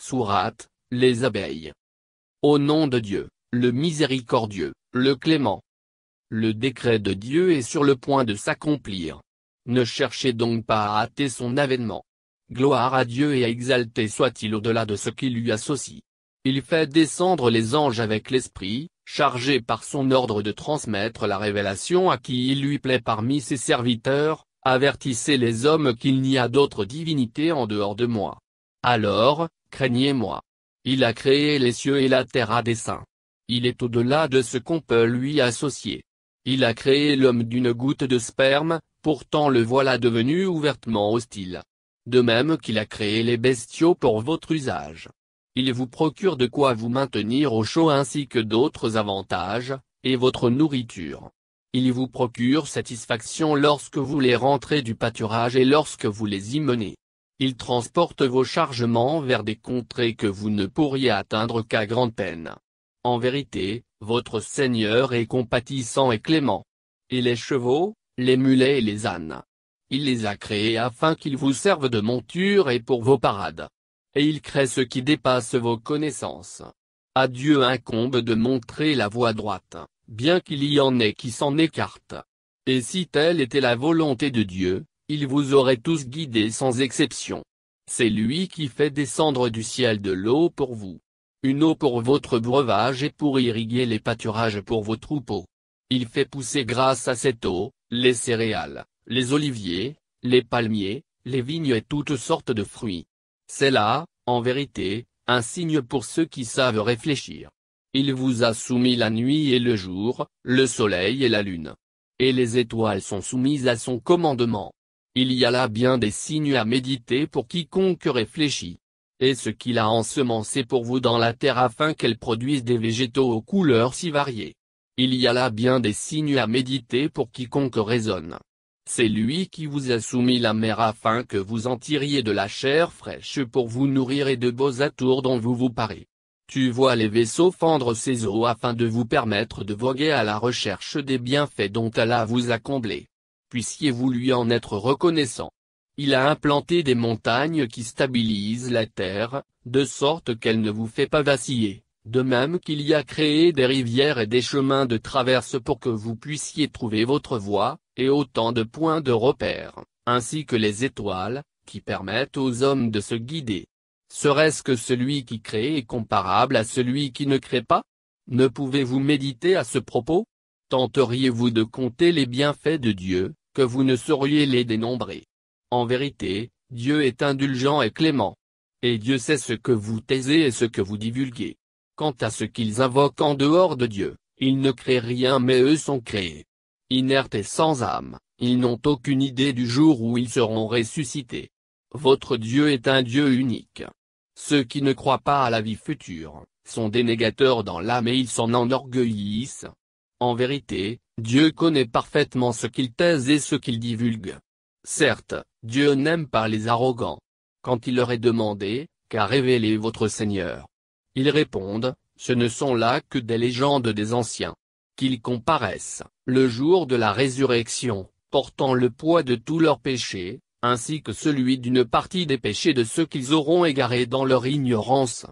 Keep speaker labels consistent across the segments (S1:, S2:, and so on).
S1: Sourate, les abeilles. Au nom de Dieu, le miséricordieux, le clément. Le décret de Dieu est sur le point de s'accomplir. Ne cherchez donc pas à hâter son avènement. Gloire à Dieu et à exalté soit-il au-delà de ce qui lui associe. Il fait descendre les anges avec l'esprit, chargé par son ordre de transmettre la révélation à qui il lui plaît parmi ses serviteurs, avertissez les hommes qu'il n'y a d'autre divinité en dehors de moi. Alors, craignez-moi. Il a créé les cieux et la terre à dessein. Il est au-delà de ce qu'on peut lui associer. Il a créé l'homme d'une goutte de sperme, pourtant le voilà devenu ouvertement hostile. De même qu'il a créé les bestiaux pour votre usage. Il vous procure de quoi vous maintenir au chaud ainsi que d'autres avantages, et votre nourriture. Il vous procure satisfaction lorsque vous les rentrez du pâturage et lorsque vous les y menez. Il transporte vos chargements vers des contrées que vous ne pourriez atteindre qu'à grande peine. En vérité, votre Seigneur est compatissant et clément. Et les chevaux, les mulets et les ânes. Il les a créés afin qu'ils vous servent de monture et pour vos parades. Et il crée ce qui dépasse vos connaissances. À Dieu incombe de montrer la voie droite, bien qu'il y en ait qui s'en écartent. Et si telle était la volonté de Dieu, il vous aurait tous guidés sans exception. C'est lui qui fait descendre du ciel de l'eau pour vous. Une eau pour votre breuvage et pour irriguer les pâturages pour vos troupeaux. Il fait pousser grâce à cette eau, les céréales, les oliviers, les palmiers, les vignes et toutes sortes de fruits. C'est là, en vérité, un signe pour ceux qui savent réfléchir. Il vous a soumis la nuit et le jour, le soleil et la lune. Et les étoiles sont soumises à son commandement. Il y a là bien des signes à méditer pour quiconque réfléchit. Et ce qu'il a ensemencé pour vous dans la terre afin qu'elle produise des végétaux aux couleurs si variées. Il y a là bien des signes à méditer pour quiconque raisonne. C'est lui qui vous a soumis la mer afin que vous en tiriez de la chair fraîche pour vous nourrir et de beaux atours dont vous vous parez. Tu vois les vaisseaux fendre ses eaux afin de vous permettre de voguer à la recherche des bienfaits dont Allah vous a comblés puissiez-vous lui en être reconnaissant. Il a implanté des montagnes qui stabilisent la terre, de sorte qu'elle ne vous fait pas vaciller, de même qu'il y a créé des rivières et des chemins de traverse pour que vous puissiez trouver votre voie, et autant de points de repère, ainsi que les étoiles, qui permettent aux hommes de se guider. Serait-ce que celui qui crée est comparable à celui qui ne crée pas Ne pouvez-vous méditer à ce propos Tenteriez-vous de compter les bienfaits de Dieu, vous ne sauriez les dénombrer. En vérité, Dieu est indulgent et clément. Et Dieu sait ce que vous taisez et ce que vous divulguez. Quant à ce qu'ils invoquent en dehors de Dieu, ils ne créent rien mais eux sont créés. Inertes et sans âme, ils n'ont aucune idée du jour où ils seront ressuscités. Votre Dieu est un Dieu unique. Ceux qui ne croient pas à la vie future, sont des négateurs dans l'âme et ils s'en enorgueillissent. En vérité, Dieu connaît parfaitement ce qu'ils taisent et ce qu'ils divulguent. Certes, Dieu n'aime pas les arrogants. Quand il leur est demandé, qu'a révélé votre Seigneur Ils répondent, ce ne sont là que des légendes des anciens. Qu'ils comparaissent, le jour de la résurrection, portant le poids de tous leurs péchés, ainsi que celui d'une partie des péchés de ceux qu'ils auront égarés dans leur ignorance.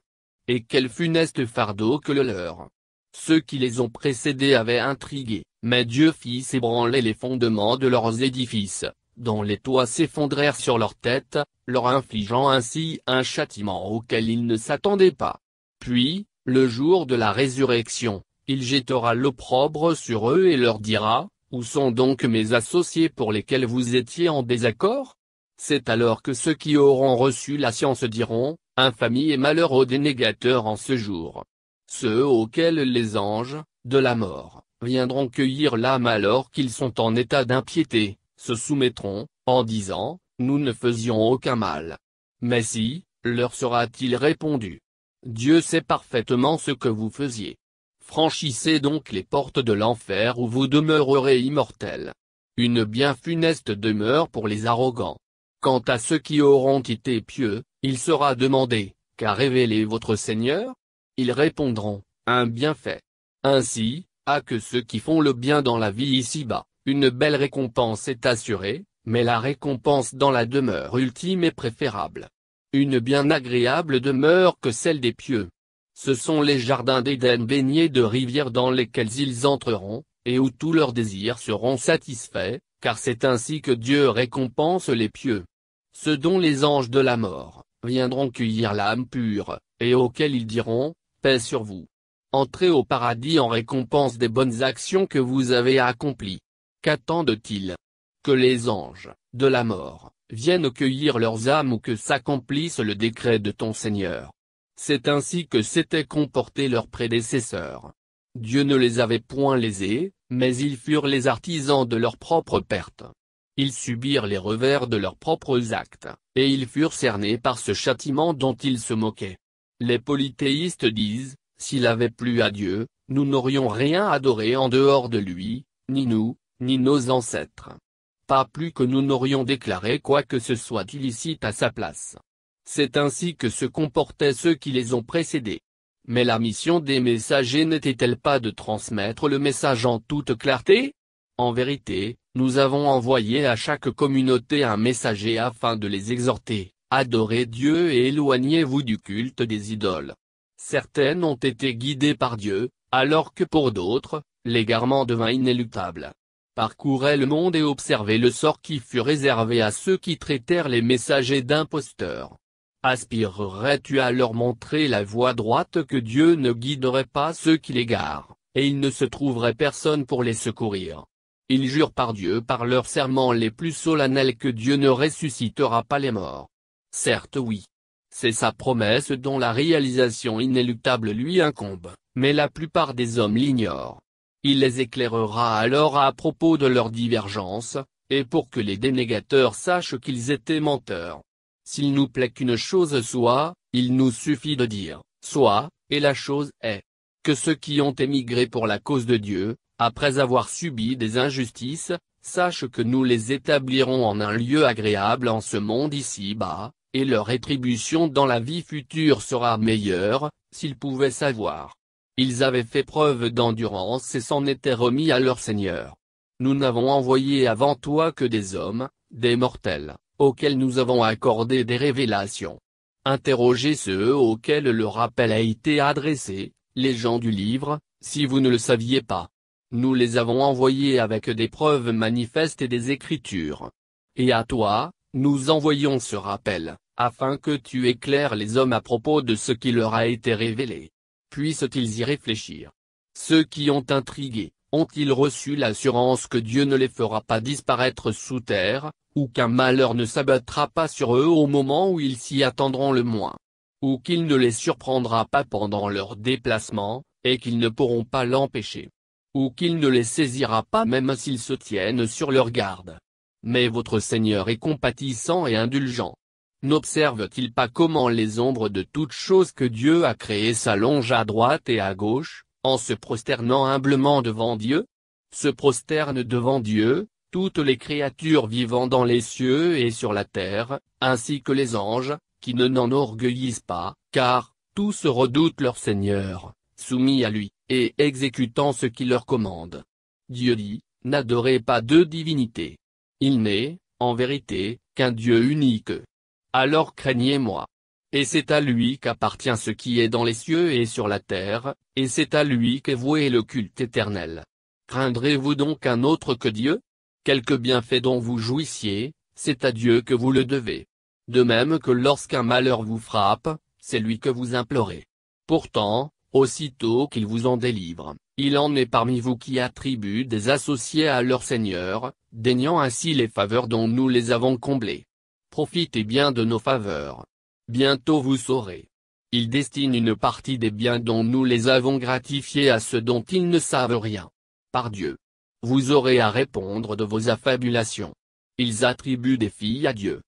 S1: Et quel funeste fardeau que le leur Ceux qui les ont précédés avaient intrigué, mais Dieu fit s'ébranler les fondements de leurs édifices, dont les toits s'effondrèrent sur leurs têtes, leur infligeant ainsi un châtiment auquel ils ne s'attendaient pas. Puis, le jour de la résurrection, il jettera l'opprobre sur eux et leur dira, Où sont donc mes associés pour lesquels vous étiez en désaccord C'est alors que ceux qui auront reçu la science diront, Infamie et malheur aux dénégateurs en ce jour. Ceux auxquels les anges, de la mort, viendront cueillir l'âme alors qu'ils sont en état d'impiété, se soumettront, en disant, nous ne faisions aucun mal. Mais si, leur sera-t-il répondu Dieu sait parfaitement ce que vous faisiez. Franchissez donc les portes de l'enfer où vous demeurerez immortels. Une bien funeste demeure pour les arrogants. Quant à ceux qui auront été pieux, il sera demandé, qu'a révélé votre Seigneur Ils répondront, un bienfait. Ainsi, à ah, que ceux qui font le bien dans la vie ici-bas, une belle récompense est assurée, mais la récompense dans la demeure ultime est préférable. Une bien agréable demeure que celle des pieux. Ce sont les jardins d'Éden baignés de rivières dans lesquels ils entreront, et où tous leurs désirs seront satisfaits, car c'est ainsi que Dieu récompense les pieux. Ceux dont les anges de la mort, viendront cueillir l'âme pure, et auxquels ils diront, paix sur vous. Entrez au paradis en récompense des bonnes actions que vous avez accomplies. Qu'attendent-ils Que les anges, de la mort, viennent cueillir leurs âmes ou que s'accomplisse le décret de ton Seigneur. C'est ainsi que s'étaient comportés leurs prédécesseurs. Dieu ne les avait point lésés, mais ils furent les artisans de leur propre perte. Ils subirent les revers de leurs propres actes, et ils furent cernés par ce châtiment dont ils se moquaient. Les polythéistes disent, s'il avait plu à Dieu, nous n'aurions rien adoré en dehors de lui, ni nous, ni nos ancêtres. Pas plus que nous n'aurions déclaré quoi que ce soit illicite à sa place. C'est ainsi que se comportaient ceux qui les ont précédés. Mais la mission des messagers n'était-elle pas de transmettre le message en toute clarté En vérité, nous avons envoyé à chaque communauté un messager afin de les exhorter, adorez Dieu et éloignez-vous du culte des idoles. Certaines ont été guidées par Dieu, alors que pour d'autres, l'égarement devint inéluctable. Parcourez le monde et observez le sort qui fut réservé à ceux qui traitèrent les messagers d'imposteurs. Aspirerais-tu à leur montrer la voie droite que Dieu ne guiderait pas ceux qui l'égarent, et il ne se trouverait personne pour les secourir. Ils jurent par Dieu par leurs serments les plus solennels que Dieu ne ressuscitera pas les morts. Certes oui, c'est sa promesse dont la réalisation inéluctable lui incombe, mais la plupart des hommes l'ignorent. Il les éclairera alors à propos de leurs divergences, et pour que les dénégateurs sachent qu'ils étaient menteurs. S'il nous plaît qu'une chose soit, il nous suffit de dire, soit, et la chose est. Que ceux qui ont émigré pour la cause de Dieu, après avoir subi des injustices, sachent que nous les établirons en un lieu agréable en ce monde ici-bas, et leur rétribution dans la vie future sera meilleure, s'ils pouvaient savoir. Ils avaient fait preuve d'endurance et s'en étaient remis à leur Seigneur. Nous n'avons envoyé avant toi que des hommes, des mortels, auxquels nous avons accordé des révélations. Interrogez ceux auxquels le rappel a été adressé, les gens du livre, si vous ne le saviez pas. Nous les avons envoyés avec des preuves manifestes et des Écritures. Et à toi, nous envoyons ce rappel, afin que tu éclaires les hommes à propos de ce qui leur a été révélé. Puissent-ils y réfléchir Ceux qui ont intrigué, ont-ils reçu l'assurance que Dieu ne les fera pas disparaître sous terre, ou qu'un malheur ne s'abattra pas sur eux au moment où ils s'y attendront le moins Ou qu'il ne les surprendra pas pendant leur déplacement, et qu'ils ne pourront pas l'empêcher Ou qu'il ne les saisira pas même s'ils se tiennent sur leur garde mais votre Seigneur est compatissant et indulgent. N'observe-t-il pas comment les ombres de toutes choses que Dieu a créées s'allongent à droite et à gauche, en se prosternant humblement devant Dieu Se prosternent devant Dieu, toutes les créatures vivant dans les cieux et sur la terre, ainsi que les anges, qui ne n'en orgueillissent pas, car, tous redoutent leur Seigneur, soumis à lui, et exécutant ce qu'il leur commande. Dieu dit, n'adorez pas deux divinités. Il n'est, en vérité, qu'un Dieu unique. Alors craignez-moi. Et c'est à lui qu'appartient ce qui est dans les cieux et sur la terre, et c'est à lui qu'est voué le culte éternel. Craindrez-vous donc un autre que Dieu Quelque bienfait dont vous jouissiez, c'est à Dieu que vous le devez. De même que lorsqu'un malheur vous frappe, c'est lui que vous implorez. Pourtant, aussitôt qu'il vous en délivre, il en est parmi vous qui attribuent des associés à leur Seigneur, daignant ainsi les faveurs dont nous les avons comblés. Profitez bien de nos faveurs. Bientôt vous saurez. Ils destinent une partie des biens dont nous les avons gratifiés à ceux dont ils ne savent rien. Par Dieu. Vous aurez à répondre de vos affabulations. Ils attribuent des filles à Dieu.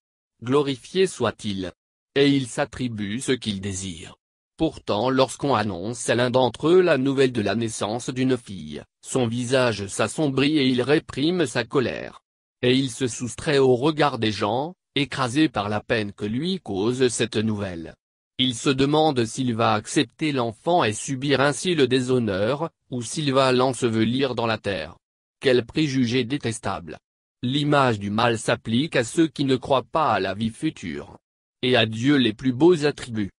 S1: Glorifié soit-il. Et ils s'attribuent ce qu'ils désirent. Pourtant lorsqu'on annonce à l'un d'entre eux la nouvelle de la naissance d'une fille, son visage s'assombrit et il réprime sa colère. Et il se soustrait au regard des gens, écrasé par la peine que lui cause cette nouvelle. Il se demande s'il va accepter l'enfant et subir ainsi le déshonneur, ou s'il va l'ensevelir dans la terre. Quel préjugé détestable. L'image du mal s'applique à ceux qui ne croient pas à la vie future. Et à Dieu les plus beaux attributs.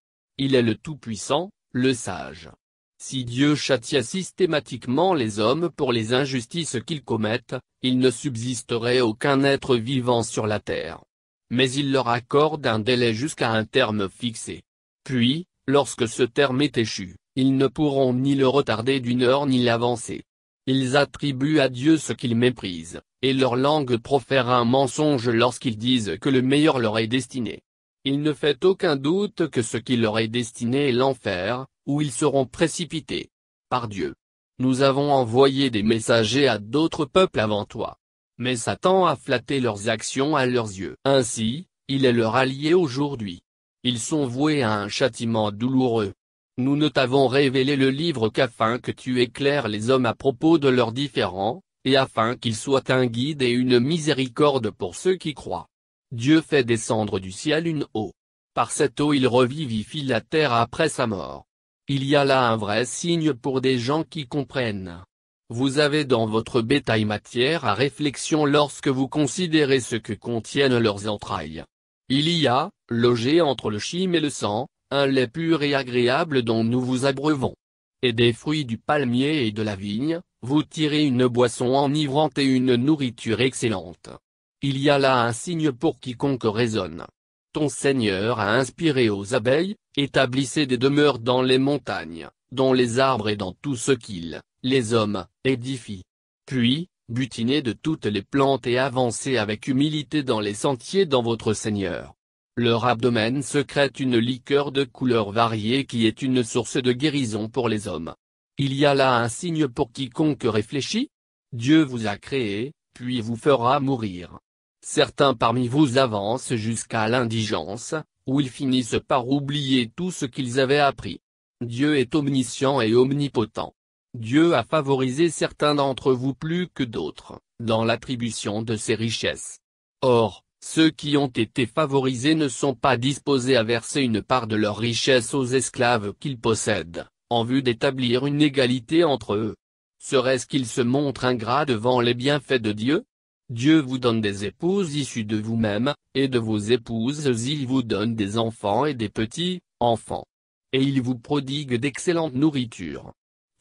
S1: Il est le Tout-Puissant, le Sage. Si Dieu châtiait systématiquement les hommes pour les injustices qu'ils commettent, il ne subsisterait aucun être vivant sur la terre. Mais il leur accorde un délai jusqu'à un terme fixé. Puis, lorsque ce terme est échu, ils ne pourront ni le retarder d'une heure ni l'avancer. Ils attribuent à Dieu ce qu'ils méprisent, et leur langue profère un mensonge lorsqu'ils disent que le meilleur leur est destiné. Il ne fait aucun doute que ce qui leur est destiné est l'enfer, où ils seront précipités. Par Dieu. Nous avons envoyé des messagers à d'autres peuples avant toi. Mais Satan a flatté leurs actions à leurs yeux. Ainsi, il est leur allié aujourd'hui. Ils sont voués à un châtiment douloureux. Nous ne t'avons révélé le livre qu'afin que tu éclaires les hommes à propos de leurs différends, et afin qu'ils soient un guide et une miséricorde pour ceux qui croient. Dieu fait descendre du ciel une eau. Par cette eau il revivifie la terre après sa mort. Il y a là un vrai signe pour des gens qui comprennent. Vous avez dans votre bétail matière à réflexion lorsque vous considérez ce que contiennent leurs entrailles. Il y a, logé entre le chime et le sang, un lait pur et agréable dont nous vous abreuvons. Et des fruits du palmier et de la vigne, vous tirez une boisson enivrante et une nourriture excellente. Il y a là un signe pour quiconque raisonne. Ton Seigneur a inspiré aux abeilles, établissez des demeures dans les montagnes, dans les arbres et dans tout ce qu'ils, les hommes, édifient. Puis, butinez de toutes les plantes et avancez avec humilité dans les sentiers dans votre Seigneur. Leur abdomen secrète une liqueur de couleurs variées qui est une source de guérison pour les hommes. Il y a là un signe pour quiconque réfléchit. Dieu vous a créé, puis vous fera mourir. Certains parmi vous avancent jusqu'à l'indigence, où ils finissent par oublier tout ce qu'ils avaient appris. Dieu est omniscient et omnipotent. Dieu a favorisé certains d'entre vous plus que d'autres, dans l'attribution de ses richesses. Or, ceux qui ont été favorisés ne sont pas disposés à verser une part de leurs richesses aux esclaves qu'ils possèdent, en vue d'établir une égalité entre eux. Serait-ce qu'ils se montrent ingrats devant les bienfaits de Dieu Dieu vous donne des épouses issues de vous-même, et de vos épouses il vous donne des enfants et des petits-enfants. Et il vous prodigue d'excellentes nourritures.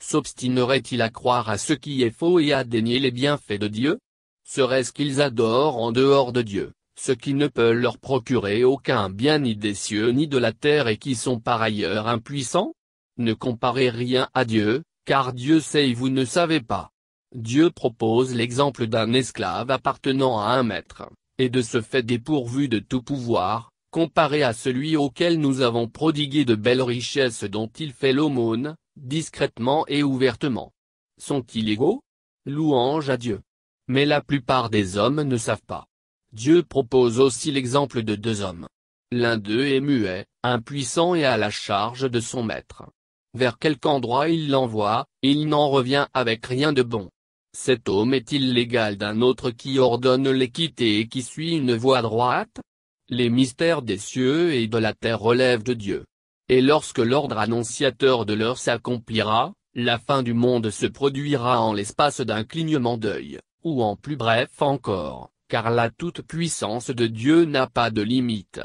S1: S'obstinerait-il à croire à ce qui est faux et à dénier les bienfaits de Dieu Serait-ce qu'ils adorent en dehors de Dieu, ce qui ne peut leur procurer aucun bien ni des cieux ni de la terre et qui sont par ailleurs impuissants Ne comparez rien à Dieu, car Dieu sait et vous ne savez pas. Dieu propose l'exemple d'un esclave appartenant à un maître, et de ce fait dépourvu de tout pouvoir, comparé à celui auquel nous avons prodigué de belles richesses dont il fait l'aumône, discrètement et ouvertement. Sont-ils égaux Louange à Dieu. Mais la plupart des hommes ne savent pas. Dieu propose aussi l'exemple de deux hommes. L'un d'eux est muet, impuissant et à la charge de son maître. Vers quelque endroit il l'envoie, il n'en revient avec rien de bon. Cet homme est il l'égal d'un autre qui ordonne l'équité et qui suit une voie droite Les mystères des cieux et de la terre relèvent de Dieu. Et lorsque l'ordre annonciateur de l'heure s'accomplira, la fin du monde se produira en l'espace d'un clignement d'œil, ou en plus bref encore, car la toute-puissance de Dieu n'a pas de limite.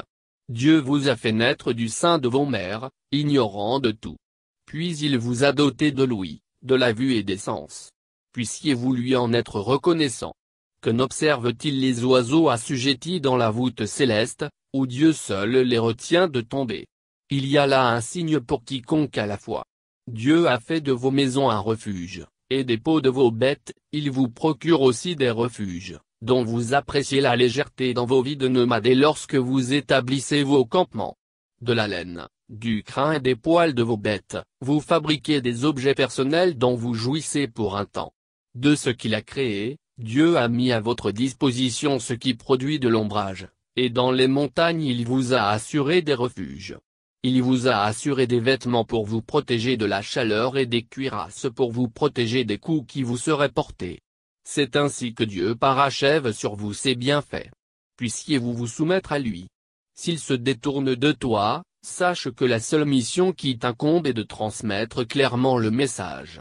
S1: Dieu vous a fait naître du sein de vos mères, ignorant de tout. Puis il vous a doté de l'ouïe, de la vue et des sens puissiez-vous lui en être reconnaissant. Que n'observe-t-il les oiseaux assujettis dans la voûte céleste, où Dieu seul les retient de tomber Il y a là un signe pour quiconque à la fois. Dieu a fait de vos maisons un refuge, et des peaux de vos bêtes, il vous procure aussi des refuges, dont vous appréciez la légèreté dans vos vies de nomades et lorsque vous établissez vos campements. De la laine, du crin et des poils de vos bêtes, vous fabriquez des objets personnels dont vous jouissez pour un temps. De ce qu'il a créé, Dieu a mis à votre disposition ce qui produit de l'ombrage, et dans les montagnes il vous a assuré des refuges. Il vous a assuré des vêtements pour vous protéger de la chaleur et des cuirasses pour vous protéger des coups qui vous seraient portés. C'est ainsi que Dieu parachève sur vous ses bienfaits. Puissiez-vous vous soumettre à lui. S'il se détourne de toi, sache que la seule mission qui t'incombe est de transmettre clairement le message.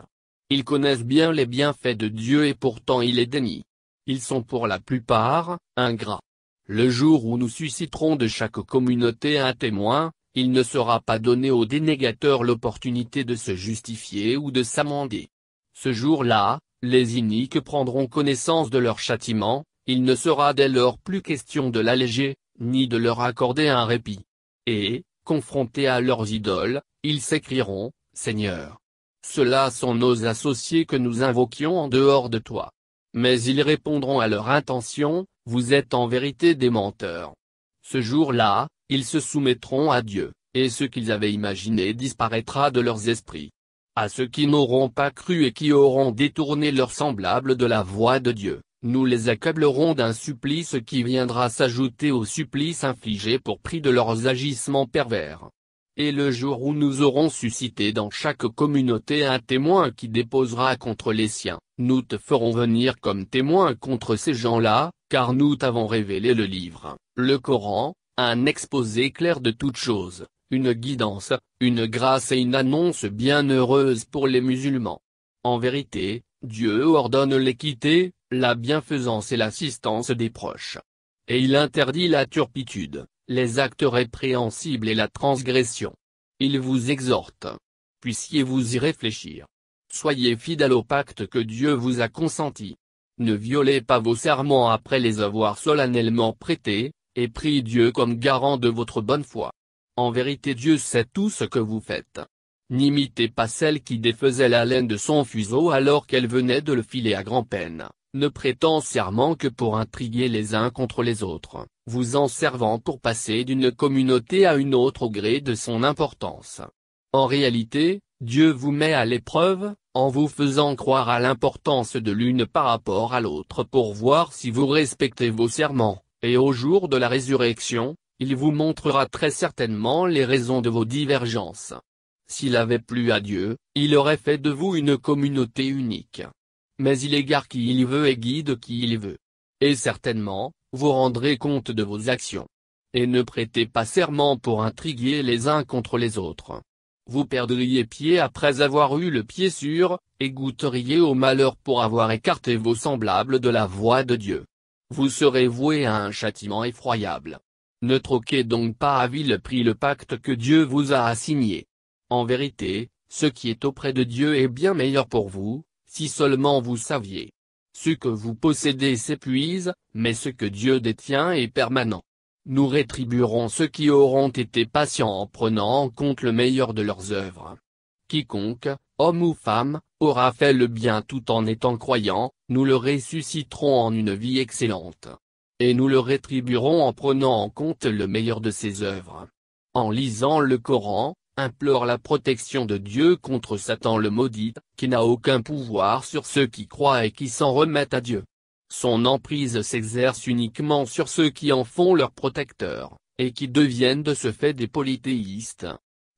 S1: Ils connaissent bien les bienfaits de Dieu et pourtant ils les dénient. Ils sont pour la plupart, ingrats. Le jour où nous susciterons de chaque communauté un témoin, il ne sera pas donné aux dénégateurs l'opportunité de se justifier ou de s'amender. Ce jour-là, les iniques prendront connaissance de leur châtiment, il ne sera dès lors plus question de l'alléger, ni de leur accorder un répit. Et, confrontés à leurs idoles, ils s'écrieront, Seigneur, ceux sont nos associés que nous invoquions en dehors de toi. Mais ils répondront à leur intention, vous êtes en vérité des menteurs. Ce jour-là, ils se soumettront à Dieu, et ce qu'ils avaient imaginé disparaîtra de leurs esprits. À ceux qui n'auront pas cru et qui auront détourné leurs semblables de la voix de Dieu, nous les accablerons d'un supplice qui viendra s'ajouter au supplice infligé pour prix de leurs agissements pervers et le jour où nous aurons suscité dans chaque communauté un témoin qui déposera contre les siens, nous te ferons venir comme témoin contre ces gens-là, car nous t'avons révélé le livre, le Coran, un exposé clair de toutes choses, une guidance, une grâce et une annonce bienheureuse pour les musulmans. En vérité, Dieu ordonne l'équité, la bienfaisance et l'assistance des proches. Et il interdit la turpitude les actes répréhensibles et la transgression. Il vous exhorte. Puissiez-vous y réfléchir. Soyez fidèles au pacte que Dieu vous a consenti. Ne violez pas vos serments après les avoir solennellement prêtés, et prie Dieu comme garant de votre bonne foi. En vérité Dieu sait tout ce que vous faites. N'imitez pas celle qui défaisait la laine de son fuseau alors qu'elle venait de le filer à grand-peine, ne prétend serment que pour intriguer les uns contre les autres, vous en servant pour passer d'une communauté à une autre au gré de son importance. En réalité, Dieu vous met à l'épreuve, en vous faisant croire à l'importance de l'une par rapport à l'autre pour voir si vous respectez vos serments, et au jour de la résurrection, il vous montrera très certainement les raisons de vos divergences. S'il avait plu à Dieu, il aurait fait de vous une communauté unique mais il égare qui il veut et guide qui il veut. Et certainement, vous rendrez compte de vos actions. Et ne prêtez pas serment pour intriguer les uns contre les autres. Vous perdriez pied après avoir eu le pied sûr, et goûteriez au malheur pour avoir écarté vos semblables de la voie de Dieu. Vous serez voués à un châtiment effroyable. Ne troquez donc pas à vil prix le pacte que Dieu vous a assigné. En vérité, ce qui est auprès de Dieu est bien meilleur pour vous, si seulement vous saviez. Ce que vous possédez s'épuise, mais ce que Dieu détient est permanent. Nous rétribuerons ceux qui auront été patients en prenant en compte le meilleur de leurs œuvres. Quiconque, homme ou femme, aura fait le bien tout en étant croyant, nous le ressusciterons en une vie excellente. Et nous le rétribuerons en prenant en compte le meilleur de ses œuvres. En lisant le Coran, implore la protection de Dieu contre Satan le maudit, qui n'a aucun pouvoir sur ceux qui croient et qui s'en remettent à Dieu. Son emprise s'exerce uniquement sur ceux qui en font leurs protecteurs, et qui deviennent de ce fait des polythéistes.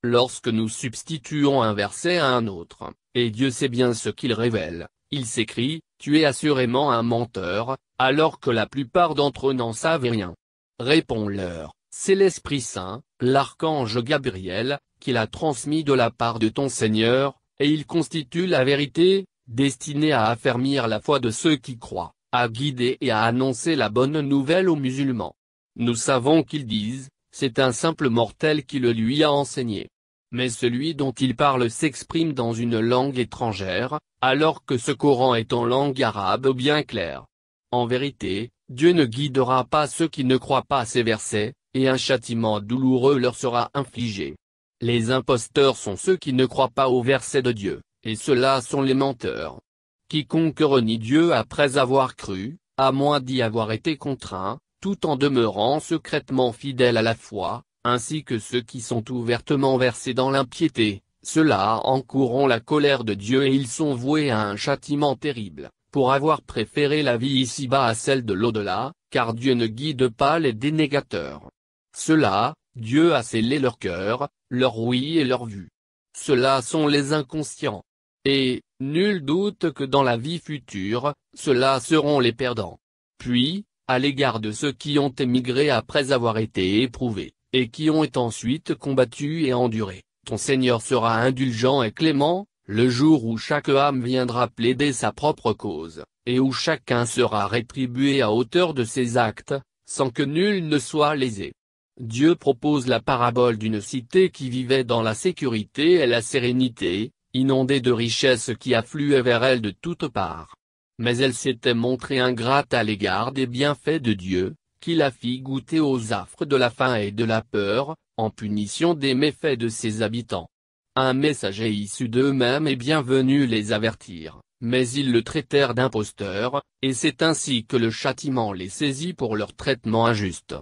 S1: Lorsque nous substituons un verset à un autre, et Dieu sait bien ce qu'il révèle, il s'écrit, tu es assurément un menteur, alors que la plupart d'entre eux n'en savent rien. Réponds-leur, c'est l'Esprit Saint, l'archange Gabriel, qu'il a transmis de la part de ton Seigneur, et il constitue la vérité, destinée à affermir la foi de ceux qui croient, à guider et à annoncer la bonne nouvelle aux musulmans. Nous savons qu'ils disent, c'est un simple mortel qui le lui a enseigné. Mais celui dont il parle s'exprime dans une langue étrangère, alors que ce Coran est en langue arabe bien claire. En vérité, Dieu ne guidera pas ceux qui ne croient pas ces versets, et un châtiment douloureux leur sera infligé. Les imposteurs sont ceux qui ne croient pas au verset de Dieu, et ceux-là sont les menteurs. Quiconque renie Dieu après avoir cru, à moins d'y avoir été contraint, tout en demeurant secrètement fidèle à la foi, ainsi que ceux qui sont ouvertement versés dans l'impiété, ceux-là encourront la colère de Dieu et ils sont voués à un châtiment terrible, pour avoir préféré la vie ici-bas à celle de l'au-delà, car Dieu ne guide pas les dénégateurs. Ceux-là, Dieu a scellé leur cœur, leur oui et leur vue. Ceux-là sont les inconscients. Et, nul doute que dans la vie future, ceux seront les perdants. Puis, à l'égard de ceux qui ont émigré après avoir été éprouvés, et qui ont ensuite combattu et enduré, ton Seigneur sera indulgent et clément, le jour où chaque âme viendra plaider sa propre cause, et où chacun sera rétribué à hauteur de ses actes, sans que nul ne soit lésé. Dieu propose la parabole d'une cité qui vivait dans la sécurité et la sérénité, inondée de richesses qui affluaient vers elle de toutes parts. Mais elle s'était montrée ingrate à l'égard des bienfaits de Dieu, qui la fit goûter aux affres de la faim et de la peur, en punition des méfaits de ses habitants. Un messager issu d'eux-mêmes est bienvenu les avertir, mais ils le traitèrent d'imposteur, et c'est ainsi que le châtiment les saisit pour leur traitement injuste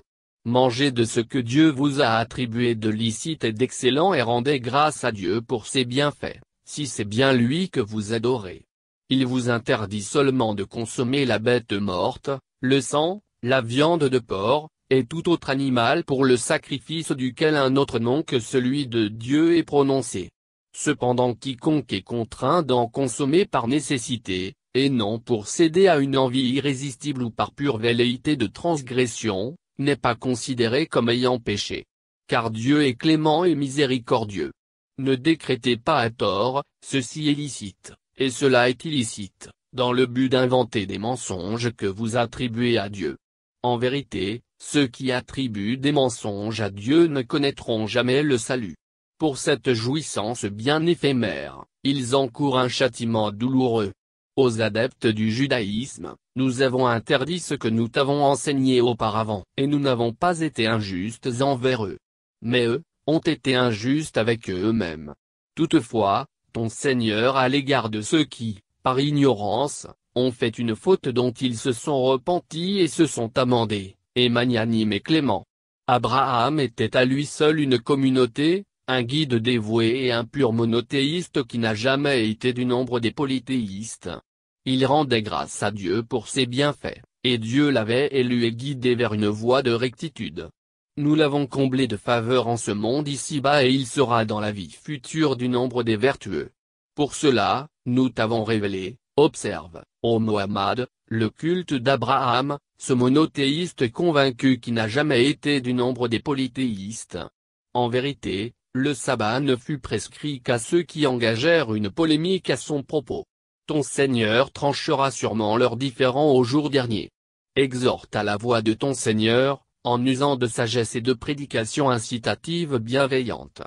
S1: mangez de ce que Dieu vous a attribué de licite et d'excellent et rendez grâce à Dieu pour ses bienfaits, si c'est bien lui que vous adorez. Il vous interdit seulement de consommer la bête morte, le sang, la viande de porc, et tout autre animal pour le sacrifice duquel un autre nom que celui de Dieu est prononcé. Cependant quiconque est contraint d'en consommer par nécessité, et non pour céder à une envie irrésistible ou par pure velléité de transgression, n'est pas considéré comme ayant péché. Car Dieu est clément et miséricordieux. Ne décrétez pas à tort, ceci est licite, et cela est illicite, dans le but d'inventer des mensonges que vous attribuez à Dieu. En vérité, ceux qui attribuent des mensonges à Dieu ne connaîtront jamais le salut. Pour cette jouissance bien éphémère, ils encourent un châtiment douloureux. Aux adeptes du judaïsme, nous avons interdit ce que nous t'avons enseigné auparavant, et nous n'avons pas été injustes envers eux. Mais eux, ont été injustes avec eux-mêmes. Toutefois, ton Seigneur à l'égard de ceux qui, par ignorance, ont fait une faute dont ils se sont repentis et se sont amendés, et magnanime et clément. Abraham était à lui seul une communauté, un guide dévoué et un pur monothéiste qui n'a jamais été du nombre des polythéistes. Il rendait grâce à Dieu pour ses bienfaits, et Dieu l'avait élu et guidé vers une voie de rectitude. Nous l'avons comblé de faveur en ce monde ici-bas et il sera dans la vie future du nombre des vertueux. Pour cela, nous t'avons révélé, observe, ô Mohammed, le culte d'Abraham, ce monothéiste convaincu qui n'a jamais été du nombre des polythéistes. En vérité, le sabbat ne fut prescrit qu'à ceux qui engagèrent une polémique à son propos. Ton Seigneur tranchera sûrement leurs différends au jour dernier. Exhorte à la voix de ton Seigneur, en usant de sagesse et de prédication incitative bienveillante.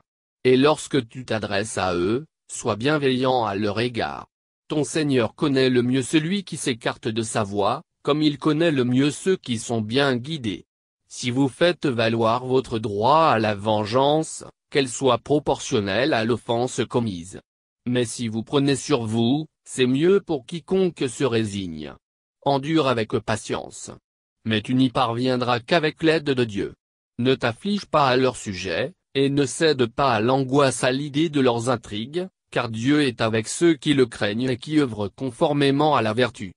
S1: Et lorsque tu t'adresses à eux, sois bienveillant à leur égard. Ton Seigneur connaît le mieux celui qui s'écarte de sa voix, comme il connaît le mieux ceux qui sont bien guidés. Si vous faites valoir votre droit à la vengeance, qu'elle soit proportionnelle à l'offense commise. Mais si vous prenez sur vous, c'est mieux pour quiconque se résigne. Endure avec patience. Mais tu n'y parviendras qu'avec l'aide de Dieu. Ne t'afflige pas à leur sujet, et ne cède pas à l'angoisse à l'idée de leurs intrigues, car Dieu est avec ceux qui le craignent et qui œuvrent conformément à la vertu.